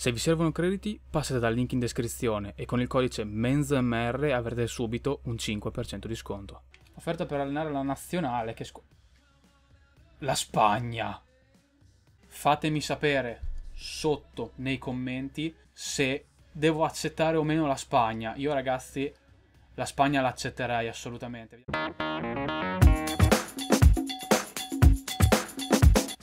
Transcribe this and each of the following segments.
Se vi servono crediti, passate dal link in descrizione e con il codice MENZMR avrete subito un 5% di sconto. Offerta per allenare la nazionale che... la Spagna! Fatemi sapere sotto nei commenti se devo accettare o meno la Spagna. Io ragazzi, la Spagna l'accetterei assolutamente.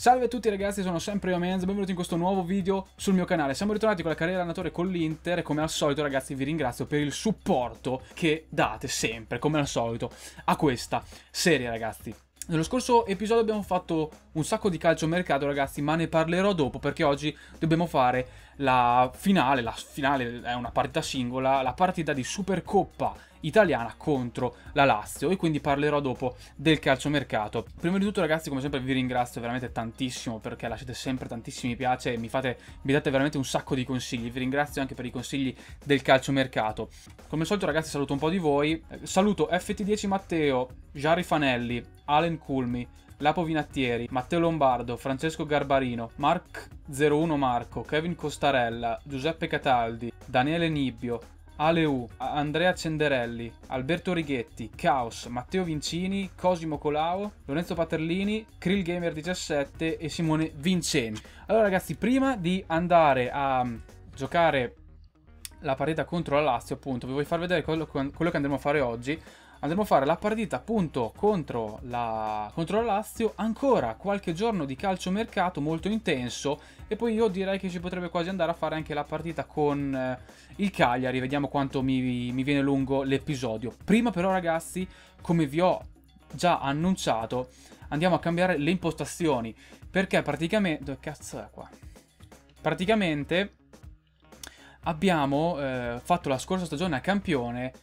Salve a tutti ragazzi, sono sempre io Menz, benvenuti in questo nuovo video sul mio canale. Siamo ritornati con la carriera allenatore con l'Inter e come al solito ragazzi vi ringrazio per il supporto che date sempre, come al solito, a questa serie ragazzi. Nello scorso episodio abbiamo fatto un sacco di calcio mercato ragazzi, ma ne parlerò dopo perché oggi dobbiamo fare la finale, la finale è una partita singola, la partita di Supercoppa italiana contro la Lazio e quindi parlerò dopo del calciomercato. Prima di tutto ragazzi come sempre vi ringrazio veramente tantissimo perché lasciate sempre tantissimi mi piace e mi, fate, mi date veramente un sacco di consigli, vi ringrazio anche per i consigli del calciomercato. Come al solito ragazzi saluto un po' di voi, eh, saluto FT10 Matteo, Jari Fanelli, Allen Culmi, Lapo Vinattieri, Matteo Lombardo, Francesco Garbarino, Mark01 Marco, Kevin Costarella, Giuseppe Cataldi, Daniele Nibbio, Aleu, Andrea Cenderelli, Alberto Righetti, Caos, Matteo Vincini, Cosimo Colau, Lorenzo Paterlini, KrillGamer17 e Simone Vinceni. Allora ragazzi, prima di andare a mm, giocare la partita contro la Lazio, appunto, vi voglio far vedere quello, quello che andremo a fare oggi andremo a fare la partita appunto contro la, contro la Lazio, ancora qualche giorno di calciomercato molto intenso e poi io direi che ci potrebbe quasi andare a fare anche la partita con eh, il Cagliari, vediamo quanto mi, mi viene lungo l'episodio. Prima però ragazzi, come vi ho già annunciato, andiamo a cambiare le impostazioni, perché praticamente... Dove cazzo è qua? Praticamente abbiamo eh, fatto la scorsa stagione a campione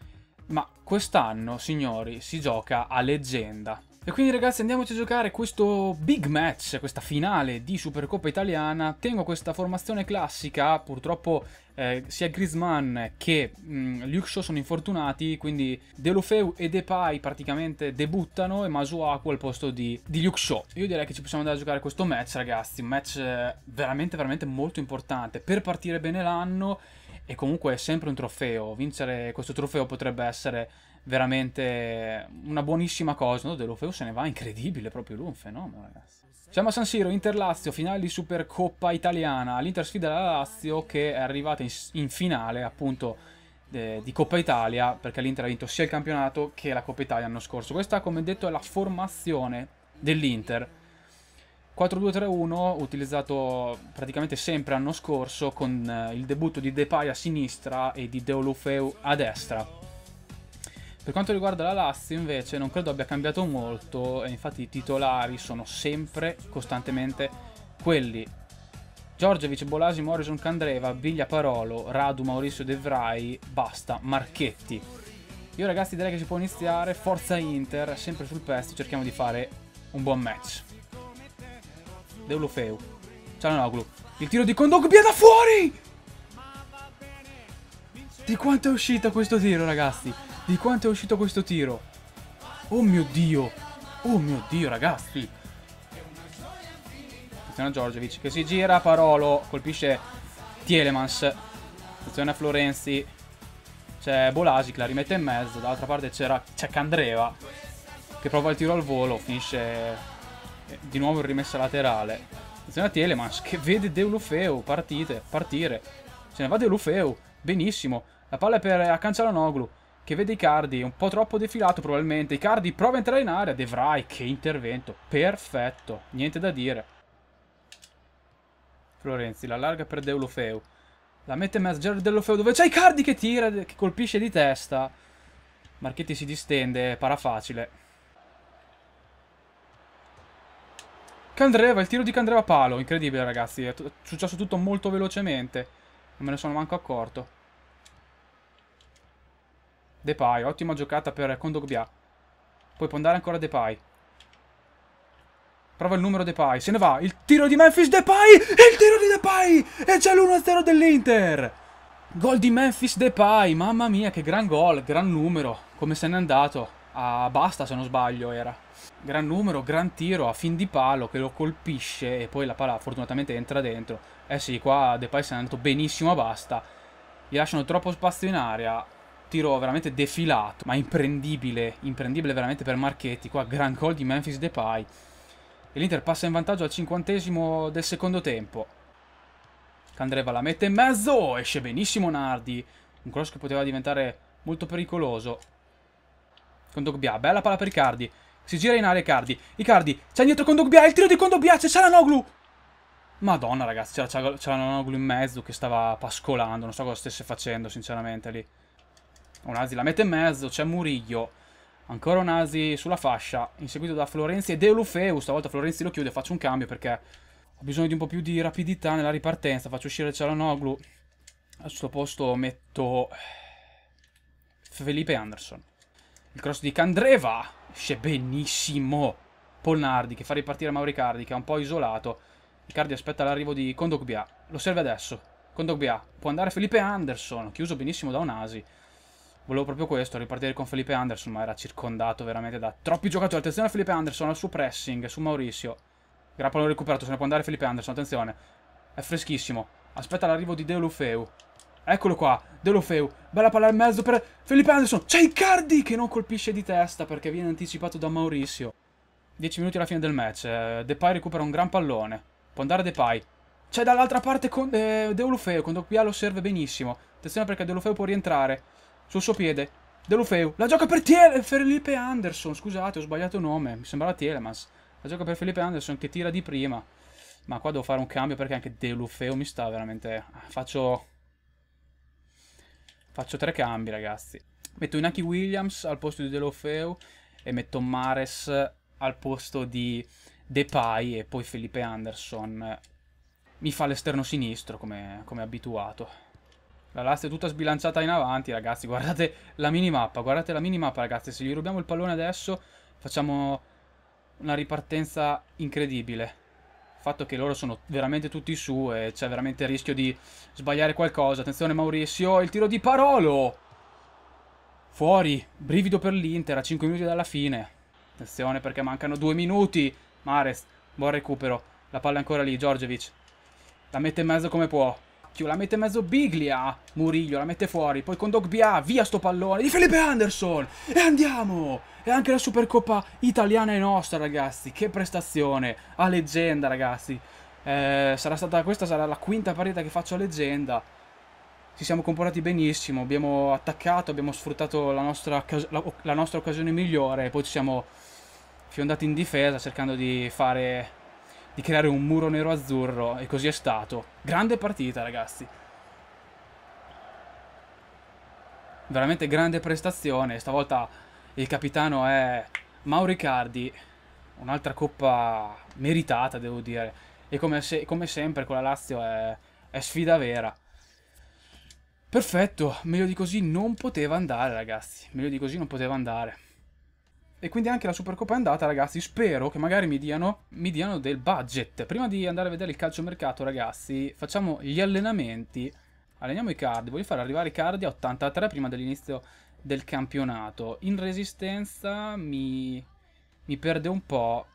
ma quest'anno, signori, si gioca a leggenda. E quindi ragazzi andiamoci a giocare questo big match, questa finale di Supercoppa italiana. Tengo questa formazione classica, purtroppo eh, sia Griezmann che mh, mm, Luke Shaw sono infortunati, quindi De Lofeu e Depay praticamente debuttano e Masuaku al posto di, di Luke Shaw. Io direi che ci possiamo andare a giocare questo match ragazzi, un match eh, veramente veramente molto importante per partire bene l'anno e comunque è sempre un trofeo. Vincere questo trofeo potrebbe essere veramente una buonissima cosa. No, De se ne va, incredibile, proprio lui, un fenomeno, ragazzi. Siamo a San Siro, Inter-Lazio, finale di Supercoppa Italiana. L'Inter sfida la Lazio che è arrivata in, in finale, appunto, eh, di Coppa Italia, perché l'Inter ha vinto sia il campionato che la Coppa Italia l'anno scorso. Questa, come detto, è la formazione dell'Inter 4-2-3-1 utilizzato praticamente sempre l'anno scorso con eh, il debutto di Depay a sinistra e di Deolufeu a destra. Per quanto riguarda la Lazio invece non credo abbia cambiato molto e infatti i titolari sono sempre costantemente quelli. Giorgevic, Bolasi, Morrison, Candreva, Biglia, Parolo, Radu, Maurizio De Vrij, Basta, Marchetti. Io ragazzi direi che si può iniziare, forza Inter, sempre sul pezzo, cerchiamo di fare un buon match. Deulofeu. Cialanoglu. Il tiro di Kondogbia da fuori! Di quanto è uscito questo tiro, ragazzi? Di quanto è uscito questo tiro? Oh mio Dio! Oh mio Dio, ragazzi! Attenzione a Giorgevic che si gira, Parolo colpisce Tielemans. Attenzione a Florenzi. C'è Bolasi la rimette in mezzo, dall'altra parte c'è Candreva che prova il tiro al volo, finisce eh, di nuovo in rimessa laterale. Attenzione a Telemans che vede Deulofeu partite, partire. Se ne va Deulofeu, benissimo. La palla è per a Cancellanoglu che vede Icardi un po' troppo defilato probabilmente. Icardi prova a entrare in area, De Vrij, che intervento, perfetto, niente da dire. Florenzi la larga per Deulofeu. La mette in mezzo Gerard Deulofeu dove c'è Icardi che tira, che colpisce di testa. Marchetti si distende, para facile. Candreva, il tiro di Candreva palo. Incredibile, ragazzi. È successo tutto molto velocemente. Non me ne sono manco accorto. Depay, ottima giocata per Condogbia. Poi può andare ancora Depay. Prova il numero Depay. Se ne va. Il tiro di Memphis Depay. Il tiro di Depay. E c'è l'1-0 dell'Inter. Gol di Memphis Depay. Mamma mia, che gran gol. Gran numero. Come se n'è andato. Ah, basta se non sbaglio era gran numero, gran tiro a fin di palo che lo colpisce e poi la palla fortunatamente entra dentro. Eh sì, qua Depay si è andato benissimo a basta. Gli lasciano troppo spazio in aria. Tiro veramente defilato, ma imprendibile, imprendibile veramente per Marchetti. Qua gran gol di Memphis Depay. E l'Inter passa in vantaggio al cinquantesimo del secondo tempo. Candreva la mette in mezzo, esce benissimo Nardi. Un cross che poteva diventare molto pericoloso. Con Dogbia, bella palla per Cardi. Si gira in area Cardi. Icardi, c'è dietro Condogbia, il tiro di Condogbia, c'è Cialanoglu! Madonna ragazzi, c'era Cialanoglu in mezzo che stava pascolando, non so cosa stesse facendo sinceramente lì. Onasi la mette in mezzo, c'è Murillo. Ancora Onasi sulla fascia, inseguito da Florenzi e Deulofeu. Stavolta Florenzi lo chiude, faccio un cambio perché ho bisogno di un po' più di rapidità nella ripartenza. Faccio uscire Cialanoglu. Al suo posto metto eh, Felipe Anderson. Il cross di Candreva. Esce benissimo. Polnardi che fa ripartire Mauricardi che è un po' isolato. Riccardi aspetta l'arrivo di Kondogbia. Lo serve adesso. Kondogbia. Può andare Felipe Anderson. Chiuso benissimo da Onasi. Volevo proprio questo, ripartire con Felipe Anderson, ma era circondato veramente da troppi giocatori. Attenzione a Felipe Anderson, al suo pressing, su Maurizio. Grappolo recuperato, se ne può andare Felipe Anderson, attenzione. È freschissimo. Aspetta l'arrivo di Deulofeu. Eccolo qua, Deulofeu, bella palla in mezzo per Felipe Anderson, c'è Icardi che non colpisce di testa perché viene anticipato da Maurizio. 10 minuti alla fine del match, eh, Depay recupera un gran pallone, può andare Depay. C'è dall'altra parte con, eh, Deulofeu, quando qui lo serve benissimo. Attenzione perché Deulofeu può rientrare sul suo piede. Deulofeu, la gioca per Tiel Felipe Anderson, scusate ho sbagliato nome, mi sembrava Tielemans. La gioca per Felipe Anderson che tira di prima. Ma qua devo fare un cambio perché anche Deulofeu mi sta veramente... Ah, faccio Faccio tre cambi, ragazzi. Metto Inaki Williams al posto di Delofeu e metto Mares al posto di Depay e poi Felipe Anderson. Mi fa l'esterno sinistro, come, come abituato. La Lazio è tutta sbilanciata in avanti, ragazzi. Guardate la minimappa, guardate la minimappa, ragazzi. Se gli rubiamo il pallone adesso, facciamo una ripartenza incredibile fatto che loro sono veramente tutti su e c'è veramente il rischio di sbagliare qualcosa. Attenzione Maurizio, il tiro di Parolo! Fuori, brivido per l'Inter a 5 minuti dalla fine. Attenzione perché mancano 2 minuti. Mares, buon recupero. La palla è ancora lì, Giorgevic. La mette in mezzo come può. Cacchio, la mette in mezzo Biglia. Murillo la mette fuori. Poi con Dogbia, via sto pallone di Felipe Anderson. E andiamo! E anche la Supercoppa italiana è nostra, ragazzi. Che prestazione. A leggenda, ragazzi. Eh, sarà stata, questa sarà la quinta partita che faccio a leggenda. Ci siamo comportati benissimo, abbiamo attaccato, abbiamo sfruttato la nostra, la, la nostra occasione migliore, poi ci siamo fiondati in difesa cercando di fare di creare un muro nero-azzurro e così è stato. Grande partita ragazzi. Veramente grande prestazione, stavolta il capitano è Mauricardi, un'altra coppa meritata devo dire. E come, se, come sempre con la Lazio è, è sfida vera. Perfetto, meglio di così non poteva andare ragazzi, meglio di così non poteva andare. E quindi anche la Supercoppa è andata, ragazzi. Spero che magari mi diano, mi diano del budget. Prima di andare a vedere il calciomercato, ragazzi, facciamo gli allenamenti. Alleniamo i card. Voglio far arrivare i card a 83 prima dell'inizio del campionato. In resistenza mi, mi perde un po'.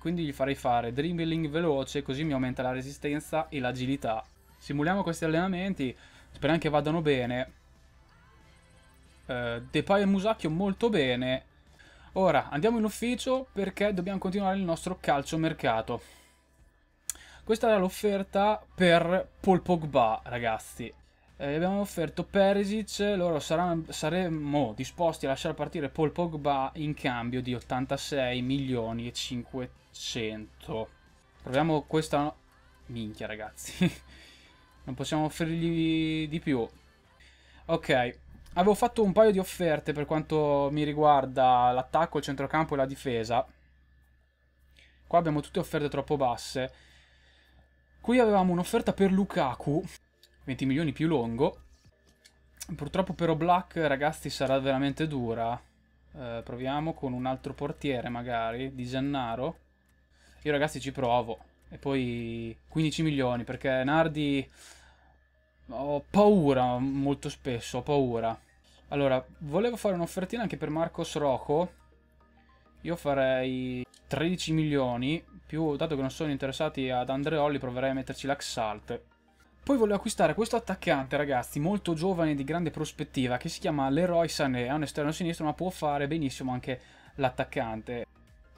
Quindi gli farei fare dribbling veloce, così mi aumenta la resistenza e l'agilità. Simuliamo questi allenamenti. Speriamo che vadano bene. Uh, Depay e Musacchio molto bene. Ora andiamo in ufficio perché dobbiamo continuare il nostro calciomercato. Questa era l'offerta per Paul Pogba, ragazzi. Eh, abbiamo offerto Perisic, loro saranno, saremmo disposti a lasciare partire Paul Pogba in cambio di 86 milioni e 500. Proviamo questa... Minchia ragazzi. non possiamo offrirgli di più. Ok, Avevo fatto un paio di offerte per quanto mi riguarda l'attacco, il centrocampo e la difesa. Qua abbiamo tutte offerte troppo basse. Qui avevamo un'offerta per Lukaku, 20 milioni più lungo. Purtroppo per O'Black, ragazzi, sarà veramente dura. Eh, proviamo con un altro portiere, magari, di Gennaro. Io, ragazzi, ci provo. E poi 15 milioni, perché Nardi ho paura molto spesso, ho paura. Allora, volevo fare un'offertina anche per Marcos Rocco. Io farei 13 milioni, più dato che non sono interessati ad Andreoli proverei a metterci l'Axalt. Poi volevo acquistare questo attaccante, ragazzi, molto giovane di grande prospettiva, che si chiama Leroy Sané. È un esterno sinistro, ma può fare benissimo anche l'attaccante.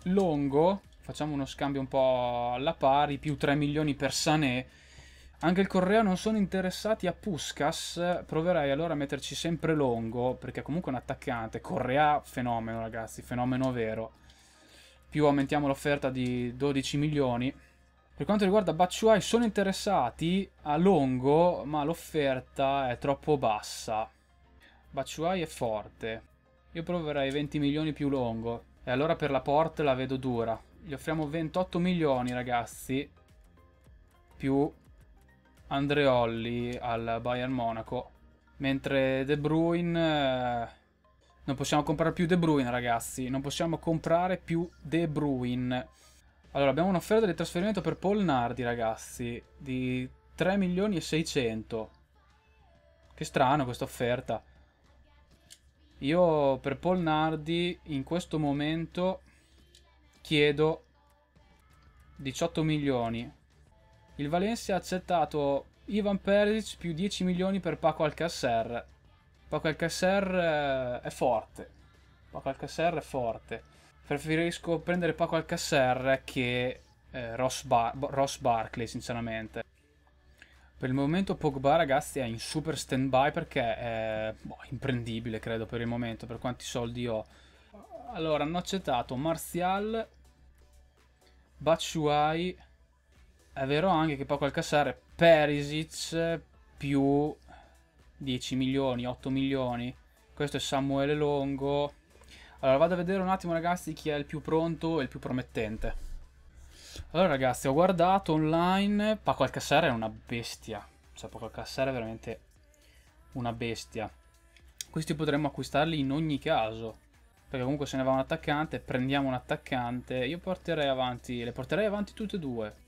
Longo, facciamo uno scambio un po' alla pari, più 3 milioni per Sané anche il Correa non sono interessati a Puskas, proverei allora a metterci sempre Longo, perché comunque è un attaccante. Correa, fenomeno ragazzi, fenomeno vero. Più aumentiamo l'offerta di 12 milioni. Per quanto riguarda Bacciuai, sono interessati a Longo, ma l'offerta è troppo bassa. Bacciuai è forte. Io proverei 20 milioni più Longo. E allora per la Port la vedo dura. Gli offriamo 28 milioni ragazzi, più Andreolli al Bayern Monaco. Mentre De Bruyne... Eh, non possiamo comprare più De Bruyne, ragazzi. Non possiamo comprare più De Bruyne. Allora, abbiamo un'offerta di trasferimento per Paul Nardi, ragazzi. Di 3 milioni e 600. Che strano questa offerta. Io per Paul Nardi in questo momento chiedo 18 milioni il Valencia ha accettato Ivan Perisic più 10 milioni per Paco Alcacer. Paco Alcacer eh, è forte. Paco Alcacer è forte. Preferisco prendere Paco Alcacer che eh, Ross, Bar- Ross Barkley, sinceramente. Per il momento Pogba, ragazzi, è in super stand-by perché è boh, imprendibile, credo, per il momento, per quanti soldi ho. Allora, hanno accettato Martial, Batshuayi è vero anche che può calcassare Perisic più 10 milioni, 8 milioni. Questo è Samuele Longo. Allora vado a vedere un attimo ragazzi chi è il più pronto e il più promettente. Allora ragazzi ho guardato online, Paco Alcassar è una bestia. Cioè Paco Alcassar è veramente una bestia. Questi potremmo acquistarli in ogni caso. Perché comunque se ne va un attaccante, prendiamo un attaccante. Io porterei avanti, le porterei avanti tutte e due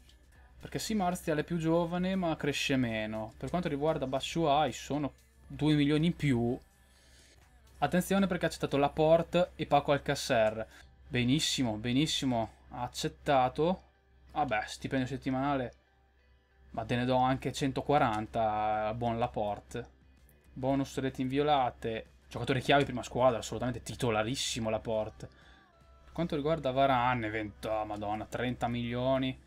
perché sì, Martial è più giovane, ma cresce meno. Per quanto riguarda Bashuai, sono 2 milioni in più. Attenzione perché ha accettato Laporte e Paco Alcacer. Benissimo, benissimo. Ha accettato. Vabbè, stipendio settimanale. Ma te ne do anche 140 a buon Laporte. Bonus reti inviolate. Giocatore chiave prima squadra, assolutamente titolarissimo Laporte. Per quanto riguarda Varane, 20, oh, madonna, 30 milioni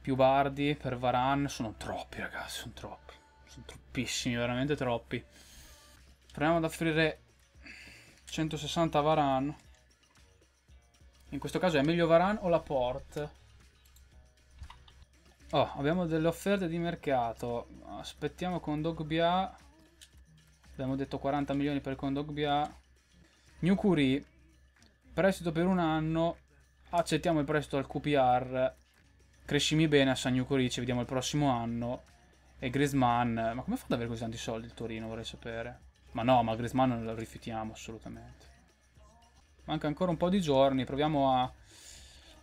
più Bardi per Varan. Sono troppi, ragazzi, sono troppi. Sono troppissimi, veramente troppi. Proviamo ad offrire 160 Varan. In questo caso è meglio Varan o Laporte? Oh, abbiamo delle offerte di mercato. Aspettiamo con Dogbia. Abbiamo detto 40 milioni per con Dogbia. New Curie. Prestito per un anno. Accettiamo il prestito al QPR Crescimi bene a San Yucorici, vediamo il prossimo anno. E Griezmann... Ma come fa ad avere così tanti soldi il Torino, vorrei sapere. Ma no, ma Griezmann non lo rifiutiamo assolutamente. Manca ancora un po' di giorni, proviamo a...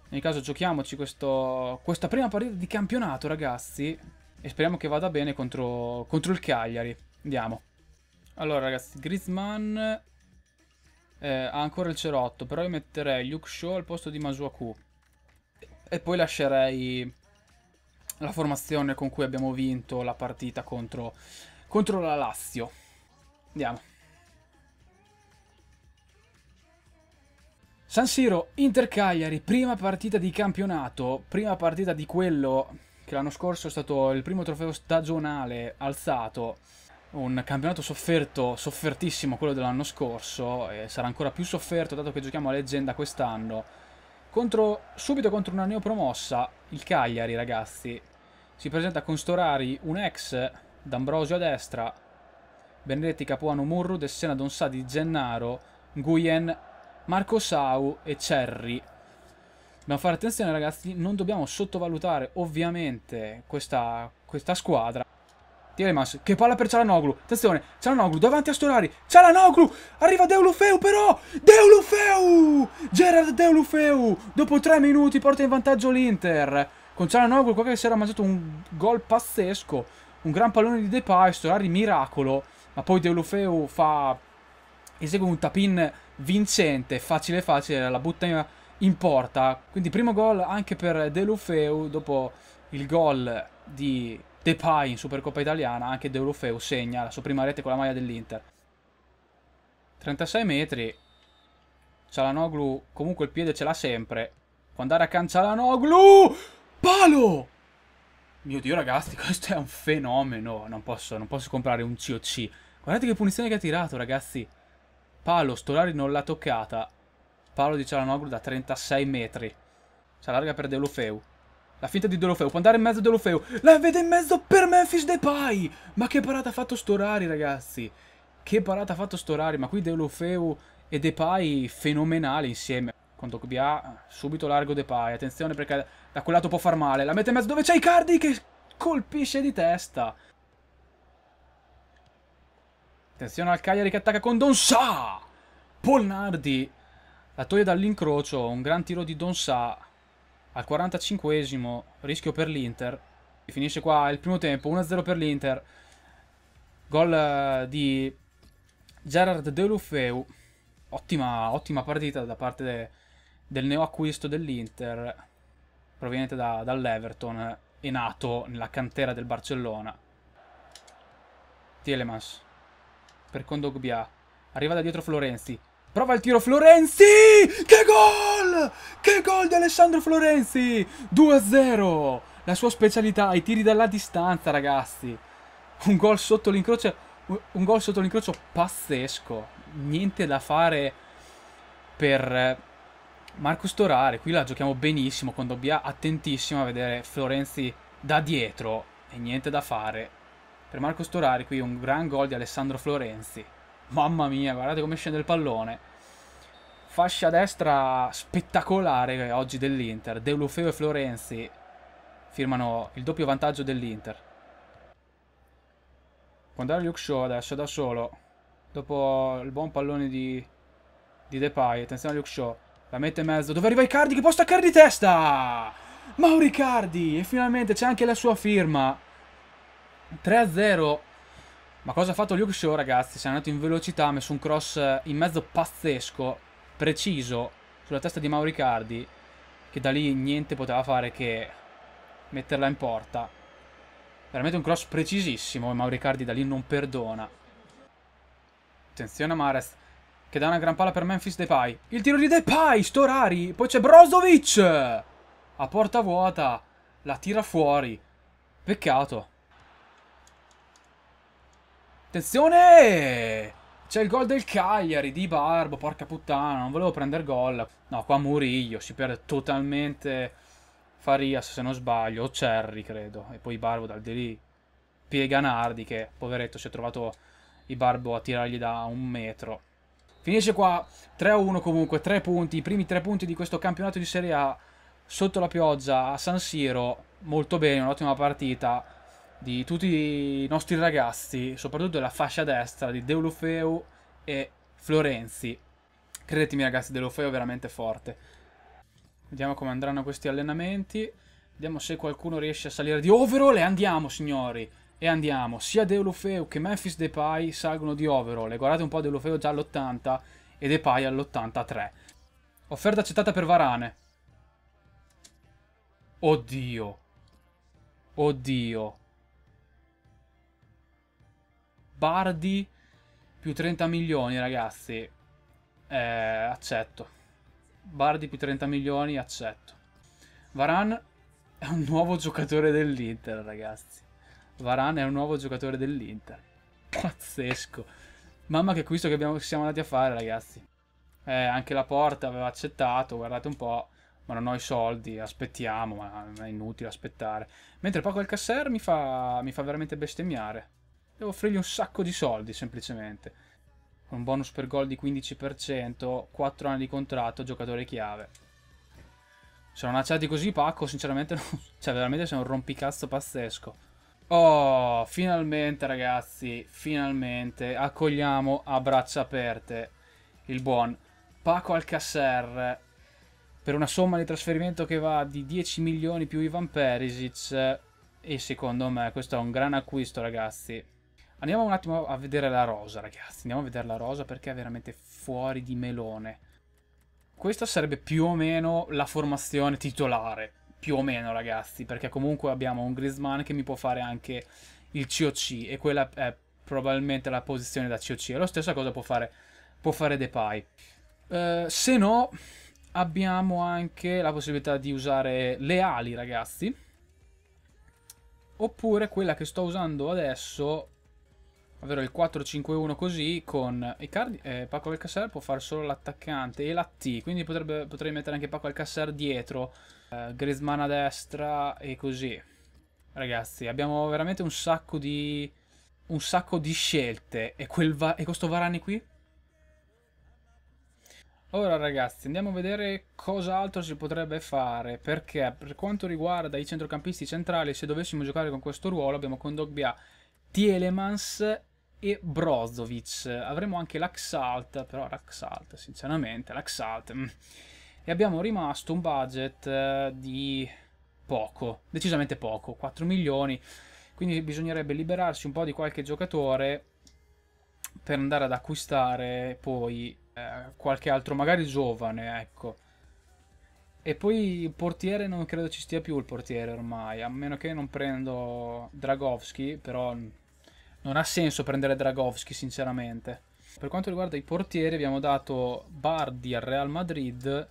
Nel caso giochiamoci questo... questa prima partita di campionato, ragazzi. E speriamo che vada bene contro, contro il Cagliari. Andiamo. Allora, ragazzi, Griezmann... Eh, ha ancora il cerotto, però io metterei Luke Shaw al posto di Masuaku. E poi lascerei la formazione con cui abbiamo vinto la partita contro, contro la Lazio. Andiamo. San Siro, Inter Cagliari, prima partita di campionato, prima partita di quello che l'anno scorso è stato il primo trofeo stagionale alzato, un campionato sofferto, soffertissimo quello dell'anno scorso, e sarà ancora più sofferto dato che giochiamo a leggenda quest'anno contro, subito contro una neopromossa, il Cagliari, ragazzi. Si presenta con Storari, un ex, D'Ambrosio a destra, Benedetti Capuano Murru, Dessena Donsà di Gennaro, Guyen, Marco Sau e Cerri. Dobbiamo fare attenzione ragazzi, non dobbiamo sottovalutare ovviamente questa, questa squadra. Tira Che palla per Cialanoglu. Attenzione. Cialanoglu davanti a Storari. Cialanoglu. Arriva Deulufeu però. Deulufeu. Gerard Deulufeu. Dopo tre minuti porta in vantaggio l'Inter. Con Cialanoglu qua che si era mangiato un gol pazzesco. Un gran pallone di Depay. Storari miracolo. Ma poi Deulufeu fa... Esegue un tapin vincente. Facile facile. La butta in porta. Quindi primo gol anche per Deulufeu. Dopo il gol di Depay in Supercoppa Italiana, anche De Orofeo segna la sua prima rete con la maglia dell'Inter. 36 metri, Cialanoglu comunque il piede ce l'ha sempre. Può andare a can Cialanoglu! Palo! Mio Dio ragazzi, questo è un fenomeno. Non posso, non posso comprare un COC. Guardate che punizione che ha tirato ragazzi. Palo, Stolari non l'ha toccata. Palo di Cialanoglu da 36 metri. Si allarga per De Deulofeu. La finta di Deulofeu, può andare in mezzo a Deulofeu. La vede in mezzo per Memphis Depay! Ma che parata ha fatto Storari, ragazzi! Che parata ha fatto Storari, ma qui Deulofeu e Depay fenomenali insieme. Con Dogbia, subito largo Depay, attenzione perché da quel lato può far male. La mette in mezzo dove c'è Icardi che colpisce di testa. Attenzione al Cagliari che attacca con Don Sa. Polnardi la toglie dall'incrocio, un gran tiro di Don Sa al 45esimo, rischio per l'Inter, finisce qua il primo tempo, 1-0 per l'Inter, gol eh, di Gerard Deulofeu, ottima, ottima partita da parte de, del neoacquisto dell'Inter, proveniente da, dall'Everton, è nato nella cantera del Barcellona. Tielemans, per Condogbia, arriva da dietro Florenzi, Prova il tiro Florenzi! Che gol! Che gol di Alessandro Florenzi! 2-0! La sua specialità, i tiri dalla distanza, ragazzi. Un gol sotto l'incrocio, un gol sotto l'incrocio pazzesco. Niente da fare per Marco Storare. Qui la giochiamo benissimo con Dobbia, attentissimo a vedere Florenzi da dietro. E niente da fare. Per Marco Storari qui un gran gol di Alessandro Florenzi. Mamma mia, guardate come scende il pallone. Fascia destra spettacolare oggi dell'Inter. De Deulofeo e Florenzi firmano il doppio vantaggio dell'Inter. Può andare Luke Shaw adesso da solo. Dopo il buon pallone di, di Depay. Attenzione a Luke Shaw. La mette in mezzo. Dove arriva Icardi che può staccare di testa? Mauricardi! E finalmente c'è anche la sua firma. 3-0 ma cosa ha fatto Luke Show, ragazzi? Si è andato in velocità, ha messo un cross in mezzo pazzesco, preciso, sulla testa di Mauricardi, che da lì niente poteva fare che metterla in porta. Veramente un cross precisissimo e Mauricardi da lì non perdona. Attenzione a Mares, che dà una gran palla per Memphis Depay. Il tiro di Depay, Storari, poi c'è Brozovic! A porta vuota, la tira fuori. Peccato. Attenzione! C'è il gol del Cagliari di Barbo, porca puttana, non volevo prendere gol. No, qua Murillo si perde totalmente Farias se non sbaglio, o Cerri credo, e poi Barbo dal di lì piega Nardi che poveretto si è trovato i Barbo a tirargli da un metro. Finisce qua 3-1 comunque, 3 punti, i primi 3 punti di questo campionato di Serie A sotto la pioggia a San Siro, molto bene, un'ottima partita di tutti i nostri ragazzi, soprattutto della fascia destra di Deulofeu e Florenzi. Credetemi ragazzi, Deulofeu è veramente forte. Vediamo come andranno questi allenamenti. Vediamo se qualcuno riesce a salire di overall e andiamo signori. E andiamo. Sia Deulofeu che Memphis Depay salgono di overall. E guardate un po' Deulofeu già all'80 e Depay all'83. Offerta accettata per Varane. Oddio. Oddio. Bardi più 30 milioni, ragazzi. Eh, accetto. Bardi più 30 milioni, accetto. Varan è un nuovo giocatore dell'Inter, ragazzi. Varan è un nuovo giocatore dell'Inter. Pazzesco. Mamma che acquisto che, abbiamo, che siamo andati a fare, ragazzi. Eh, anche la porta aveva accettato, guardate un po'. Ma non ho i soldi, aspettiamo, ma è inutile aspettare. Mentre Paco Alcacer mi fa, mi fa veramente bestemmiare devo offrirgli un sacco di soldi semplicemente. Un bonus per gol di 15%, 4 anni di contratto, giocatore chiave. Se non acciati così Pacco, sinceramente, non... cioè veramente sei un rompicazzo pazzesco. Oh, finalmente ragazzi, finalmente accogliamo a braccia aperte il buon Paco Alcacer per una somma di trasferimento che va di 10 milioni più Ivan Perisic e secondo me questo è un gran acquisto ragazzi Andiamo un attimo a vedere la rosa, ragazzi. Andiamo a vedere la rosa perché è veramente fuori di melone. Questa sarebbe più o meno la formazione titolare. Più o meno, ragazzi. Perché comunque abbiamo un Griezmann che mi può fare anche il COC. E quella è probabilmente la posizione da COC. E la stessa cosa può fare, può fare Depay. Eh, se no, abbiamo anche la possibilità di usare le ali, ragazzi. Oppure quella che sto usando adesso Ovvero il 4-5-1 così con Icardi, eh, Paco Alcacer può fare solo l'attaccante e la T, quindi potrebbe, potrei mettere anche Paco Alcacer dietro, eh, Griezmann a destra e così. Ragazzi, abbiamo veramente un sacco di, un sacco di scelte e, va e questo Varani qui? Ora ragazzi andiamo a vedere cos'altro si potrebbe fare perché per quanto riguarda i centrocampisti centrali se dovessimo giocare con questo ruolo abbiamo con Dogbia Tielemans e Brozovic. Avremo anche l'Axalt, però l'Axalt, sinceramente, l'Axalt. Mm, e abbiamo rimasto un budget eh, di poco, decisamente poco, 4 milioni. Quindi bisognerebbe liberarsi un po' di qualche giocatore per andare ad acquistare poi eh, qualche altro, magari giovane, ecco. E poi il portiere non credo ci stia più il portiere ormai, a meno che non prendo Dragovski, però mm, non ha senso prendere Dragovski, sinceramente. Per quanto riguarda i portieri, abbiamo dato Bardi al Real Madrid.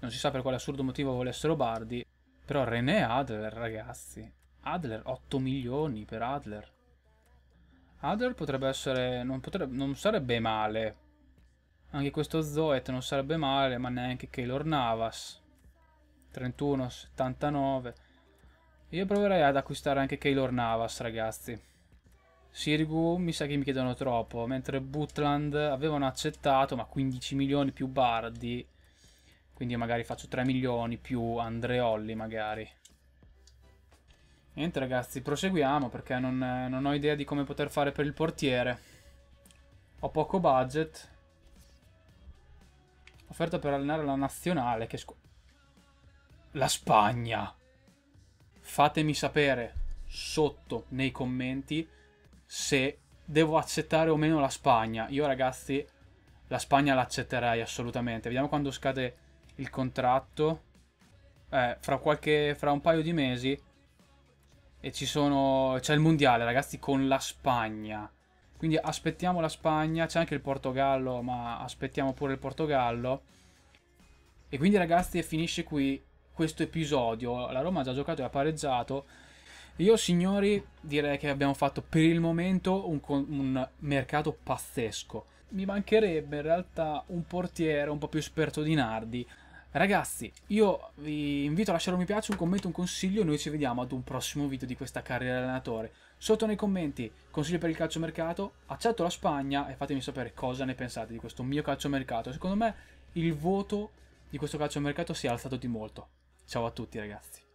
Non si sa per quale assurdo motivo volessero Bardi. Però René Adler, ragazzi. Adler, 8 milioni per Adler. Adler potrebbe essere... non, potrebbe, non sarebbe male. Anche questo Zoet non sarebbe male, ma neanche Keylor Navas. 31, 79. Io proverei ad acquistare anche Keylor Navas, ragazzi. Sirigu mi sa che mi chiedono troppo, mentre Butland avevano accettato, ma 15 milioni più Bardi, quindi magari faccio 3 milioni più Andreolli magari. Niente ragazzi, proseguiamo perché non, non ho idea di come poter fare per il portiere. Ho poco budget. Offerta per allenare la nazionale che... La Spagna! Fatemi sapere sotto nei commenti se devo accettare o meno la Spagna. Io ragazzi la Spagna l'accetterei assolutamente. Vediamo quando scade il contratto. Eh, fra, qualche, fra un paio di mesi e ci sono c'è il mondiale ragazzi con la Spagna quindi aspettiamo la Spagna c'è anche il Portogallo ma aspettiamo pure il Portogallo e quindi ragazzi finisce qui questo episodio la Roma ha già giocato e ha pareggiato io, signori, direi che abbiamo fatto per il momento un, un, mercato pazzesco. Mi mancherebbe in realtà un portiere un po' più esperto di Nardi. Ragazzi, io vi invito a lasciare un mi piace, un commento, un consiglio e noi ci vediamo ad un prossimo video di questa carriera allenatore. Sotto nei commenti, consigli per il calciomercato, accetto la Spagna e fatemi sapere cosa ne pensate di questo mio calciomercato. Secondo me il voto di questo calciomercato si è alzato di molto. Ciao a tutti ragazzi.